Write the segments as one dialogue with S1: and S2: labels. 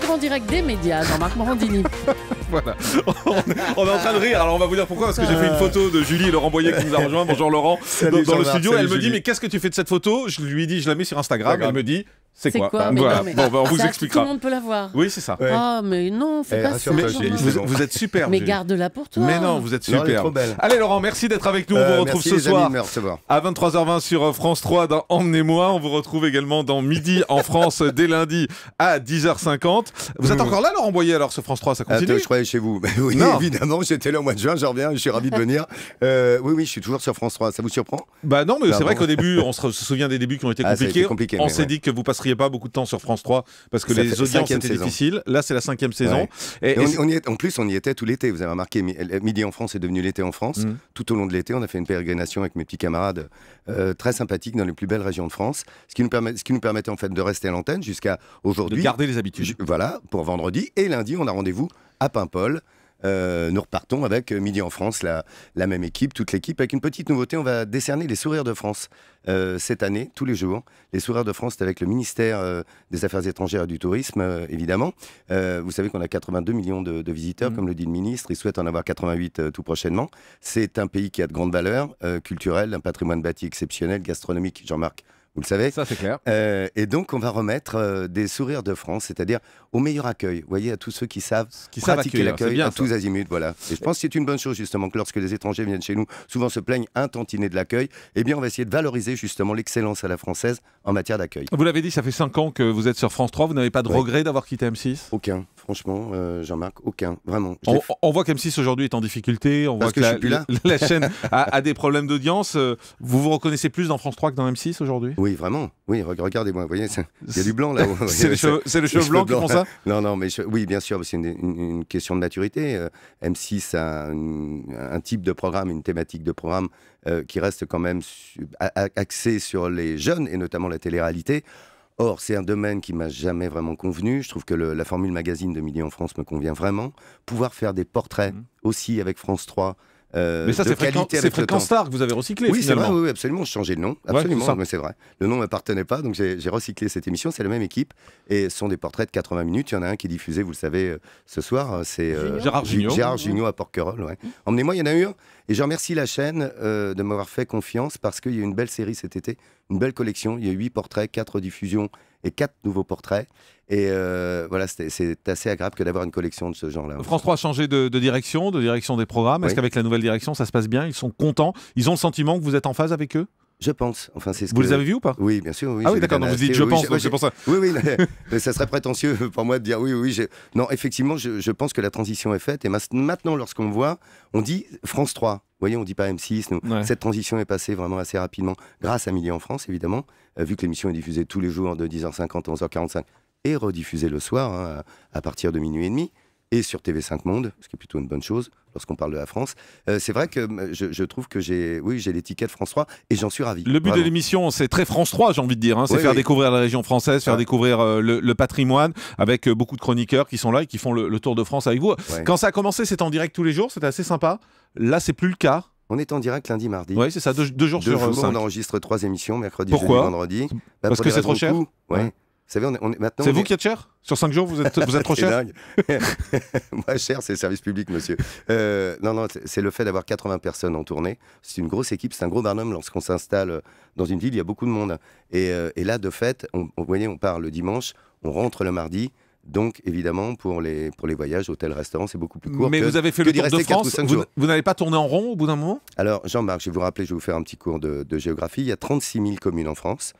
S1: grand direct des médias, Jean-Marc Morandini.
S2: voilà. on est en train de rire. Alors on va vous dire pourquoi parce que j'ai fait une euh. photo de Julie Laurent Boyer qui nous a rejoint. Bonjour Laurent. dans, le studio, elle me dit mais qu'est-ce que tu fais de cette photo Je lui dis je la mets sur Instagram. Elle me dit c'est quoi, bah, on vous expliquera. Tout le monde peut la Oui, c'est ça. Ah,
S1: mais non, fais eh, pas Vous,
S2: êtes super. mais garde-la
S1: pour toi. Mais non, vous êtes super. trop belle.
S2: Allez, Laurent, merci d'être avec nous. on vous euh, retrouve ce soir à 23h20 sur euh, France 3 dans Emmenez-moi. On vous retrouve également dans Midi en France dès lundi à 10h50. Vous êtes mmh. encore là, Laurent Boyer, alors, sur France 3, ça continue Je croyais
S1: chez vous. oui,
S2: évidemment, j'étais là au mois de juin, je
S1: reviens, je suis ravi de venir. Euh, oui, oui, je suis toujours sur France 3. Ça vous surprend
S2: Bah non, mais c'est vrai qu'au début, on se souvient des débuts qui ont été ah, compliqués. On s'est dit que vous passez passeriez pas beaucoup de temps sur France 3 parce que les audiences étaient difficiles. Là, c'est la cinquième saison. Et, y
S1: est, en plus, on y était tout l'été. Vous avez remarqué, euh, Midi en France est devenu l'été en France. Mm. Tout au long de l'été, on a fait une pérégrination avec mes petits camarades euh, très sympathiques dans les plus belles régions de France, ce qui nous, permet, ce qui nous permettait en fait de rester à l'antenne jusqu'à aujourd'hui. De garder les habitudes. Voilà, pour vendredi. Et lundi, on a rendez-vous à Paimpol. Euh, nous repartons avec Midi en France, la, la même équipe, toute l'équipe, avec une petite nouveauté. On va décerner les sourires de France euh, cette année, tous les jours. Les sourires de France, c'est avec le ministère euh, des Affaires étrangères et du Tourisme, évidemment. vous savez qu'on a 82 millions de, visiteurs, mmh. comme le dit le ministre. Il souhaite en avoir 88 tout prochainement. C'est un pays qui a de grandes valeurs culturelles, un patrimoine bâti exceptionnel, gastronomique. Jean-Marc vous le savez. Ça, c'est clair. Euh, et donc, on va remettre euh, des sourires de France, c'est-à-dire au meilleur accueil. Vous voyez, à tous ceux qui savent qui pratiquer l'accueil à tous azimuts. Voilà. Et je pense que c'est une bonne chose, justement, que lorsque les étrangers viennent chez nous, souvent se plaignent un de l'accueil, eh bien, on va essayer de valoriser, justement, l'excellence à la française en matière d'accueil.
S2: Vous l'avez dit, ça fait cinq ans que vous êtes sur France 3. Vous n'avez pas de regret d'avoir quitté
S1: M6 Aucun franchement, euh, Jean-Marc, aucun, vraiment.
S2: On, voit qu'M6 aujourd'hui est en difficulté, on voit que, la, chaîne a, des problèmes d'audience. Euh, vous vous reconnaissez plus dans France 3 que dans M6 aujourd'hui Oui, vraiment. Oui, regardez-moi, vous voyez, il y a du blanc là. c'est le, cheveu, blanc, qui prend ça
S1: Non, non, mais oui, bien sûr, c'est une, question de maturité. Euh, M6 a un, type de programme, une thématique de programme qui reste quand même axée sur les jeunes et notamment la télé-réalité. Or, c'est un domaine qui m'a jamais vraiment convenu. Je trouve que la formule magazine de Midi en France me convient vraiment. Pouvoir faire des portraits mhm. aussi avec France 3, euh, mais ça, c'est fréquent, fréquent Star que vous avez recyclé. Oui, c'est vrai, oui, absolument. Je changeais de nom. Absolument, mais c'est vrai. Le nom ne m'appartenait pas, donc j'ai recyclé cette émission. C'est la même équipe. Et ce sont des portraits de 80 minutes. Il y en a un qui est diffusé, vous le savez, euh, ce soir. Euh, c'est Gérard Junior. Gérard à Porquerolles. Ouais. Emmenez-moi, il y en a eu un. Et je remercie la chaîne de m'avoir fait confiance parce qu'il y a une belle série cet été, une belle collection. Il y a 8 portraits, 4 diffusions et quatre nouveaux portraits. Et euh, voilà, c'est assez agréable que d'avoir une collection de ce genre-là.
S2: France 3 a changé de, direction, de direction des programmes. Est-ce qu'avec la nouvelle direction, ça se passe bien Ils sont contents Ils ont le sentiment que vous êtes en phase avec eux je pense. Enfin, c'est vous les avez vus ou pas Oui, bien sûr. Oui, ah oui, d'accord. Vous dites je pense, c'est pour ça. Oui, oui.
S1: mais, ça serait prétentieux pour moi de dire oui, oui. Non, effectivement, je, je, pense que la transition est faite. Et maintenant, lorsqu'on voit, on dit France 3 voyez, on dit pas M6. Cette transition est passée vraiment assez rapidement, grâce à Midi en France, évidemment, euh, vu que l'émission est diffusée tous les jours de 10h50 à 11h45 et rediffusée le soir hein, à, partir de minuit et demi, et sur TV5 Monde, ce qui est plutôt une bonne chose lorsqu'on parle de la France. Euh, c'est vrai que euh, je, trouve que j'ai oui, j'ai l'étiquette France 3 et j'en suis ravi. Le but de
S2: l'émission, c'est très France 3, j'ai envie de dire. Hein. C'est faire découvrir la région française, faire découvrir euh, le, patrimoine avec beaucoup de chroniqueurs qui sont là et qui font le, tour de France avec vous. Quand ça a commencé, c'était en direct tous les jours, c'était assez sympa. Là, c'est plus le cas. On est en direct lundi, mardi. Oui, c'est ça, deux, jours sur jours, On
S1: enregistre trois émissions, mercredi, jeudi, vendredi. Bah, Parce que c'est trop cher. ouais. C'est vous qui êtes
S2: cher Sur 5 jours, vous êtes, trop cher
S1: Moi, cher, c'est le service public, monsieur. Euh, non, non, c'est le fait d'avoir 80 personnes en tournée. C'est une grosse équipe, c'est un gros barnum. Lorsqu'on s'installe euh, dans une ville, il y a beaucoup de monde. Et, euh, là, de fait, on, vous voyez, on part le dimanche, on rentre le mardi. Donc, évidemment, pour les, pour les voyages, hôtels, restaurants, c'est beaucoup plus court. Mais vous avez fait le tour de France. Vous, vous
S2: n'avez pas tourné en rond au bout d'un moment
S1: Alors, Jean-Marc, je vais vous rappeler, je vais vous faire un petit cours de, de géographie. Il y a 36 000 communes en France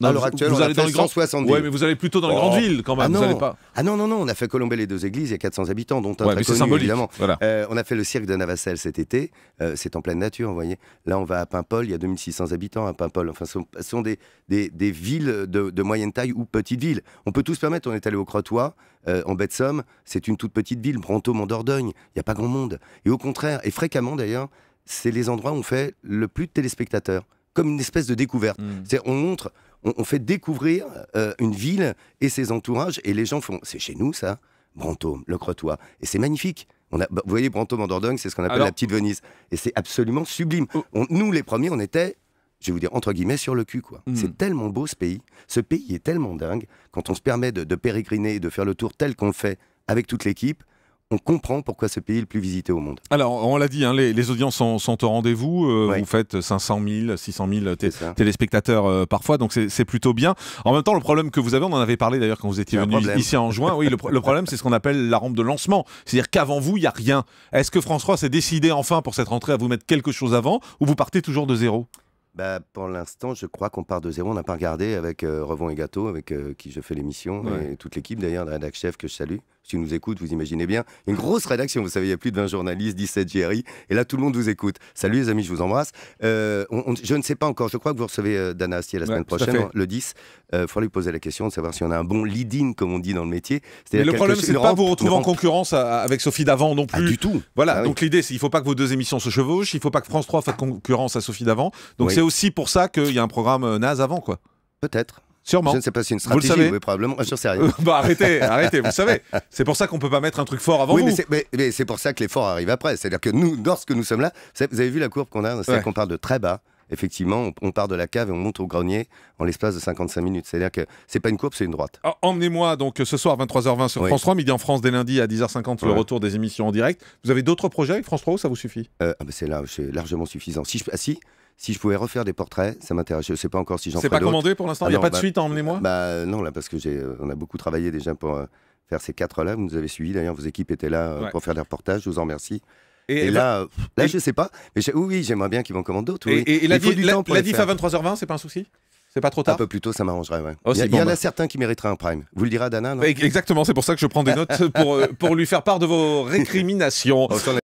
S2: vous allez dans les mais vous allez plutôt dans les grandes oh. villes quand même. Ah non. pas...
S1: ah non, non, non, on a fait colomber les deux églises, il y a 400 habitants, dont un ouais, très symbolique. évidemment. Euh, on a fait le cirque de Navacelle cet été, euh, c'est en pleine nature, vous voyez. Là, on va à Paimpol, il y a 2600 habitants à Paimpol. Enfin, ce sont, des, des, villes de, moyenne taille ou petites villes. On peut tous se permettre, on est allé au crotois euh, en Baie-de-Somme, c'est une toute petite ville, Brantôme en Dordogne, il n'y a pas grand monde. Et au contraire, et fréquemment d'ailleurs, c'est les endroits où on fait le plus de téléspectateurs, comme une espèce de découverte. Mmh. On montre on, fait découvrir euh, une ville et ses entourages, et les gens font, c'est chez nous ça, Brantôme, le Crotoy, et c'est magnifique. On a, bah, vous voyez, Brantôme en Dordogne, c'est ce qu'on appelle la petite Venise, et c'est absolument sublime. Oh. nous, les premiers, on était je vais vous dire, entre guillemets, sur le cul. quoi. Hmm. C'est tellement beau ce pays. Ce pays est tellement dingue. Quand on se permet de, de pérégriner et de faire le tour tel qu'on le fait avec toute l'équipe, on comprend pourquoi c'est le pays le plus visité au monde.
S2: Alors, on l'a dit, hein, les, audiences sont, au rendez-vous. Euh, vous faites 500 000, 600 000 téléspectateurs euh, parfois, donc c'est plutôt bien. En même temps, le problème que vous avez, on en avait parlé d'ailleurs quand vous étiez venu ici en juin, oui, le, problème, c'est ce qu'on appelle la rampe de lancement. C'est-à-dire qu'avant vous, il n'y a rien. Est-ce que François s'est décidé enfin pour cette rentrée à vous mettre quelque chose avant ou vous partez toujours de zéro
S1: bah, pour l'instant, je crois qu'on part de zéro. On n'a pas regardé avec euh, Revon et Gâteau, avec qui je fais l'émission, et toute l'équipe d'ailleurs, de Chef que je salue tu nous écoutes, vous imaginez bien. Une grosse rédaction, vous savez, il y a plus de 20 journalistes, 17 GRI. Et là, tout le monde vous écoute. Salut les amis, je vous embrasse. Euh, je ne sais pas encore, je crois que vous recevez euh, Dana Astier la semaine prochaine, le 10. Il euh, lui poser la question de savoir si on a un bon leading comme on dit dans le métier. Mais le problème, c'est pas vous retrouver en
S2: concurrence avec Sophie d'avant non ah, plus. du tout. Voilà, ah donc l'idée, c'est qu'il ne faut pas que vos deux émissions se chevauchent, il ne faut pas que France 3 fasse concurrence à Sophie d'avant. Donc c'est aussi pour ça qu'il y a un programme naze avant, quoi. Peut-être. Sûrement. Je ne sais pas si une stratégie, vous le savez. probablement. Je sais rien. Euh, bah, arrêtez, arrêtez, vous savez. C'est pour ça qu'on ne peut pas mettre un truc fort avant oui,
S1: vous. mais c'est pour ça que l'effort arrive après. C'est-à-dire que nous, lorsque nous sommes là, vous avez vu la courbe qu'on a C'est-à-dire qu'on parle de très bas. Effectivement, on part de la cave et on monte au grenier en l'espace de 55 minutes. C'est-à-dire que c'est pas une courbe, c'est une droite.
S2: Ah, emmenez-moi donc ce soir 23h20 sur France 3, midi en France dès lundi à 10h50 le retour des émissions en direct. Vous avez d'autres projets avec France 3 ou ça vous suffit
S1: euh, ah, bah, C'est là, c'est largement suffisant. Si, je, ah, si si je pouvais refaire des portraits, ça m'intéresse. Je ne sais pas encore si j'en ferai C'est pas commandé pour l'instant Il n'y a pas de bah, suite à Emmenez-moi bah, Non, là, parce que j'ai, euh, on a beaucoup travaillé déjà pour euh, faire ces quatre-là. Vous nous avez suivis, d'ailleurs, vos équipes étaient là euh, pour faire des reportages. Je vous en remercie. Et, là, là, je sais pas. Mais oui, j'aimerais bien qu'ils m'en commandent d'autres. Et, la, diff la, à 23h20, c'est pas un souci c'est pas trop tard Un peu plus tôt, ça m'arrangerait. Ouais. Oh, il y, en a bah. certains qui mériteraient un prime. Vous le à Dana non
S2: Exactement, c'est pour ça que je prends des notes pour, pour lui
S1: faire part de vos récriminations. Oh,